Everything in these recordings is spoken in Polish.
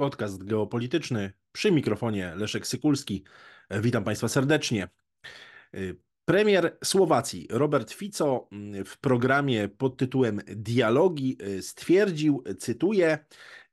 Podcast geopolityczny przy mikrofonie Leszek Sykulski. Witam Państwa serdecznie. Y, premier Słowacji Robert Fico mm, w programie pod tytułem Dialogi y, stwierdził, cytuję: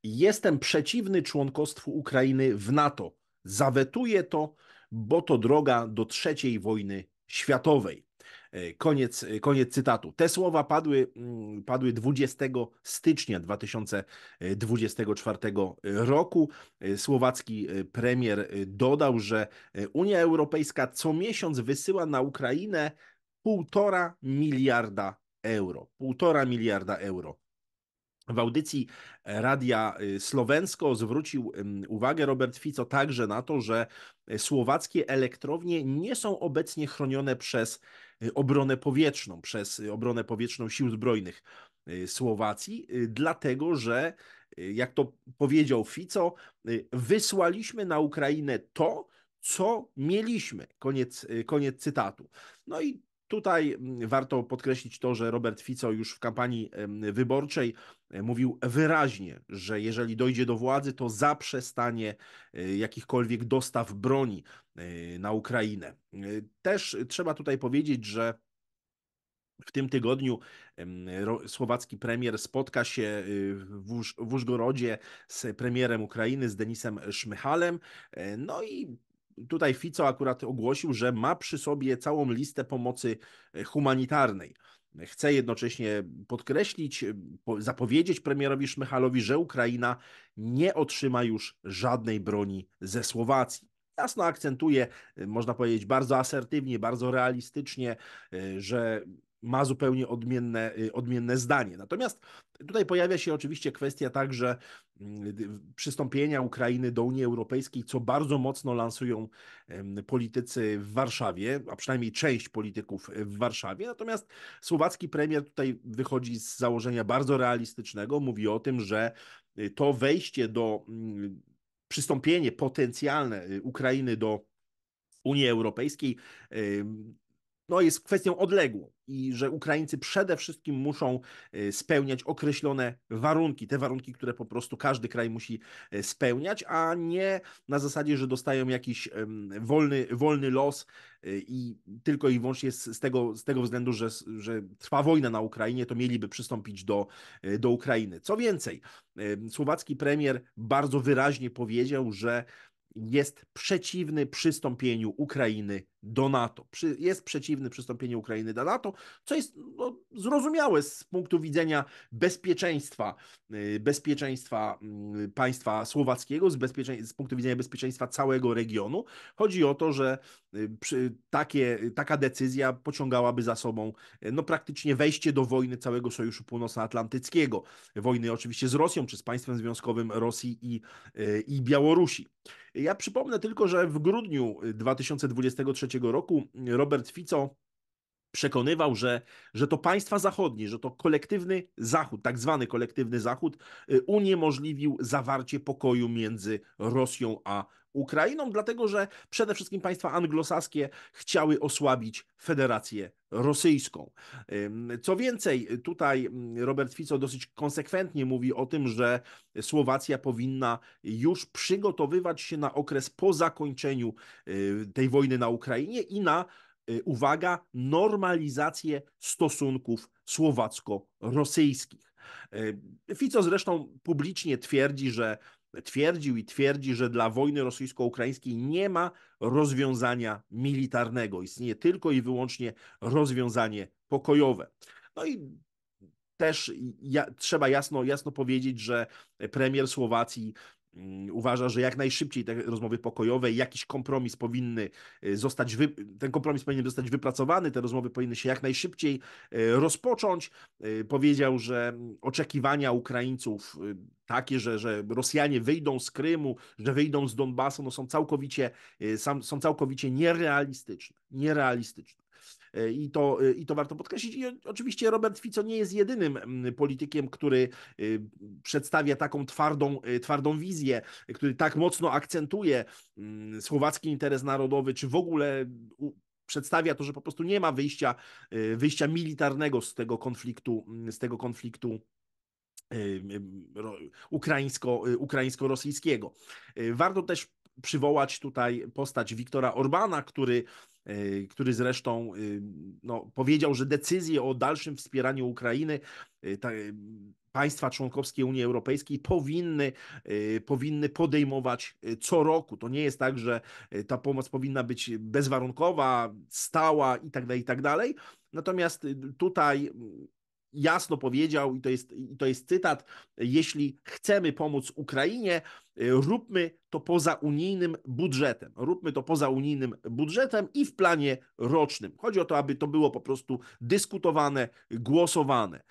Jestem przeciwny członkostwu Ukrainy w NATO. Zawetuję to, bo to droga do trzeciej wojny światowej. E, koniec, e, koniec cytatu. Te słowa padły, mm, padły 20 stycznia 2024 roku. E, słowacki premier dodał, że Unia Europejska co miesiąc wysyła na Ukrainę półtora miliarda euro. Półtora miliarda euro. W audycji e, Radia y, Słowensko zwrócił uwagę Robert Fico także na to, że e, słowackie elektrownie nie są obecnie chronione przez y, obronę powietrzną, przez y, obronę powietrzną Sił Zbrojnych Słowacji, dlatego że, jak to powiedział Fico, wysłaliśmy na Ukrainę to, co mieliśmy. Koniec, koniec cytatu. No i Tutaj mm, warto podkreślić to, że Robert Fico już w kampanii wyborczej e, mówił wyraźnie, że jeżeli dojdzie do władzy, to zaprzestanie e, jakichkolwiek dostaw broni e, na Ukrainę. Też trzeba tutaj powiedzieć, że w tym tygodniu słowacki premier spotka się y, w, Uż, Użgorodzie z premierem Ukrainy, z Denisem Szmychalem. No i tutaj Fico akurat ogłosił, że ma przy sobie całą listę pomocy e, humanitarnej. Chcę jednocześnie podkreślić, e, zapowiedzieć premierowi Szmychalowi, że Ukraina nie otrzyma już żadnej broni ze Słowacji. Jasno akcentuje, e, można powiedzieć, bardzo asertywnie, bardzo realistycznie, że ma zupełnie odmienne, y, odmienne zdanie. Natomiast tutaj pojawia się oczywiście kwestia także mm, przystąpienia Ukrainy do Unii Europejskiej, co bardzo mocno lansują politycy w Warszawie, a przynajmniej część polityków w Warszawie. Natomiast słowacki premier tutaj wychodzi z założenia bardzo realistycznego, mówi o tym, że y, to wejście do mm, przystąpienie potencjalne y, Ukrainy do Unii Europejskiej no, jest kwestią odległą i że Ukraińcy przede wszystkim muszą y, spełniać określone warunki, te warunki, które po prostu każdy kraj musi y, spełniać, a nie na zasadzie, że dostają jakiś wolny, wolny los y, i tylko i wyłącznie z tego, z tego względu, że, że trwa wojna na Ukrainie, to mieliby przystąpić do, do Ukrainy. Co więcej, słowacki premier bardzo wyraźnie powiedział, że jest przeciwny przystąpieniu Ukrainy do NATO. jest przeciwny przystąpieniu Ukrainy do NATO, co jest no, zrozumiałe z punktu widzenia bezpieczeństwa, y, bezpieczeństwa mm, państwa słowackiego, z, bezpiecze... z punktu widzenia bezpieczeństwa całego regionu. Chodzi o to, że y, takie, y, taka decyzja pociągałaby za sobą no, praktycznie wejście do wojny całego Sojuszu Północnoatlantyckiego. Wojny oczywiście z Rosją, czy z państwem związkowym Rosji i, i Białorusi. Ja przypomnę tylko, że w grudniu 2023 roku Robert Fico przekonywał, że, że to państwa zachodnie, że to kolektywny Zachód, tak zwany kolektywny Zachód, y, uniemożliwił zawarcie pokoju między Rosją a Ukrainą, dlatego że przede wszystkim państwa anglosaskie chciały osłabić Federację Rosyjską. Co więcej, tutaj mm, Robert Fico dosyć konsekwentnie mówi o tym, że Słowacja powinna już przygotowywać się na okres po zakończeniu y, tej wojny na Ukrainie i na Y, uwaga, normalizację stosunków słowacko-rosyjskich. Y, Fico zresztą publicznie twierdzi, że twierdził i twierdzi, że dla wojny rosyjsko-ukraińskiej nie ma rozwiązania militarnego. Istnieje tylko i wyłącznie rozwiązanie pokojowe. No i też ja, trzeba jasno, jasno powiedzieć, że premier Słowacji Mm, uważa, że jak najszybciej te rozmowy pokojowe, jakiś kompromis powinny y, zostać, wy... ten kompromis powinien zostać wypracowany, te rozmowy powinny się jak najszybciej y, rozpocząć. Y, powiedział, że mm, oczekiwania Ukraińców takie, że, że Rosjanie wyjdą z Krymu, że wyjdą z Donbasu, no są całkowicie, są całkowicie nierealistyczne. Nierealistyczne. E, I to, e, I to warto podkreślić. I oczywiście Robert Fico nie jest jedynym mm, politykiem, który y, przedstawia taką twardą, y, twardą wizję, który tak mocno akcentuje mm, słowacki interes narodowy, czy w ogóle przedstawia to, że po prostu nie ma wyjścia, y, wyjścia militarnego z tego konfliktu, mm, z tego konfliktu ukraińsko, ukraińsko-rosyjskiego. Warto też przywołać tutaj postać Wiktora Orbana, który Y, który zresztą y, no, powiedział, że decyzje o dalszym wspieraniu Ukrainy y, ta, państwa członkowskie Unii Europejskiej powinny, powinny podejmować co roku. To nie jest tak, że ta pomoc powinna być bezwarunkowa, stała i tak dalej, i tak dalej. Natomiast tutaj jasno powiedział, i to, jest, i to jest cytat: Jeśli chcemy pomóc Ukrainie, y, róbmy to poza unijnym budżetem. Róbmy to poza unijnym budżetem i w planie rocznym. Chodzi o to, aby to było po prostu dyskutowane, głosowane.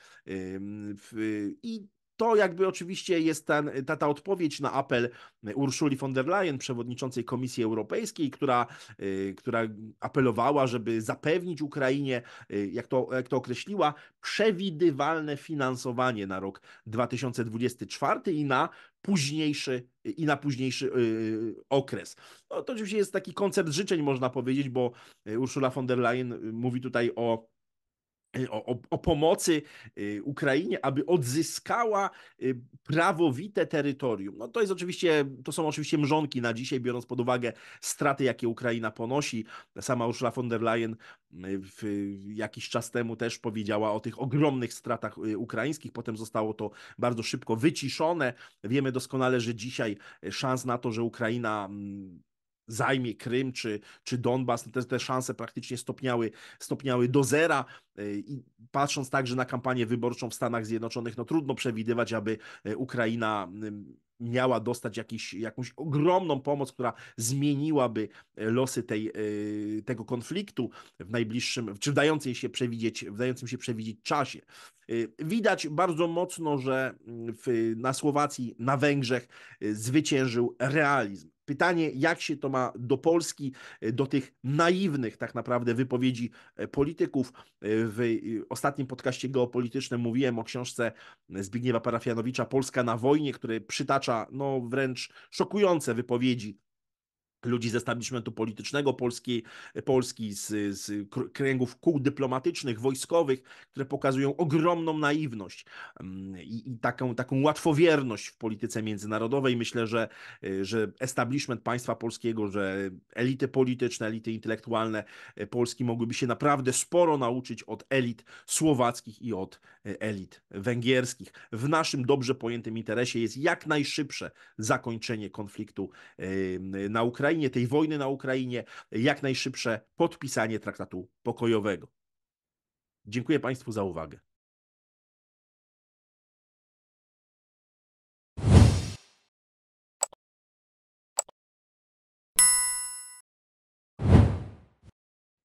I to jakby oczywiście jest ten, ta, ta odpowiedź na apel Urszuli von der Leyen, przewodniczącej Komisji Europejskiej, która, y, która apelowała, żeby zapewnić Ukrainie, y, jak to, jak to określiła, przewidywalne finansowanie na rok 2024 i na późniejszy i na późniejszy y, okres. No, to oczywiście jest taki koncept życzeń, można powiedzieć, bo Urszula von der Leyen mówi tutaj o Y, o, o, pomocy y, Ukrainie, aby odzyskała y, prawowite terytorium. No to jest oczywiście, to są oczywiście mrzonki na dzisiaj, biorąc pod uwagę straty, jakie Ukraina ponosi. Sama Ursula von der Leyen jakiś czas temu też powiedziała o tych ogromnych stratach ukraińskich. Potem zostało to bardzo szybko wyciszone. Wiemy doskonale, że dzisiaj szans na to, że Ukraina mm, zajmie Krym czy, czy Donbas, te, te szanse praktycznie stopniały, stopniały do zera. E, I patrząc także na kampanię wyborczą w Stanach Zjednoczonych, no trudno przewidywać, aby e, Ukraina miała dostać jakiś, jakąś ogromną pomoc, która zmieniłaby e, losy tej, tego konfliktu w najbliższym, czy w dającej się przewidzieć, w dającym się przewidzieć czasie. Widać bardzo mocno, że w, na Słowacji, na Węgrzech zwyciężył realizm. Pytanie, jak się to ma do Polski, e, do tych naiwnych tak naprawdę wypowiedzi e, polityków. E, w ostatnim podcaście geopolitycznym mówiłem o książce Zbigniewa Parafianowicza Polska na wojnie, który przytacza no, wręcz szokujące wypowiedzi ludzi z establishmentu politycznego Polski, Polski z, z kręgów kół dyplomatycznych, wojskowych, które pokazują ogromną naiwność mm, i, i, taką, taką łatwowierność w polityce międzynarodowej. Myślę, że, że establishment państwa polskiego, że elity polityczne, elity intelektualne e, Polski mogłyby się naprawdę sporo nauczyć od elit słowackich i od e, elit węgierskich. W naszym dobrze pojętym interesie jest jak najszybsze zakończenie konfliktu e, na Ukrainie, tej wojny na Ukrainie, jak najszybsze podpisanie traktatu pokojowego. Dziękuję Państwu za uwagę.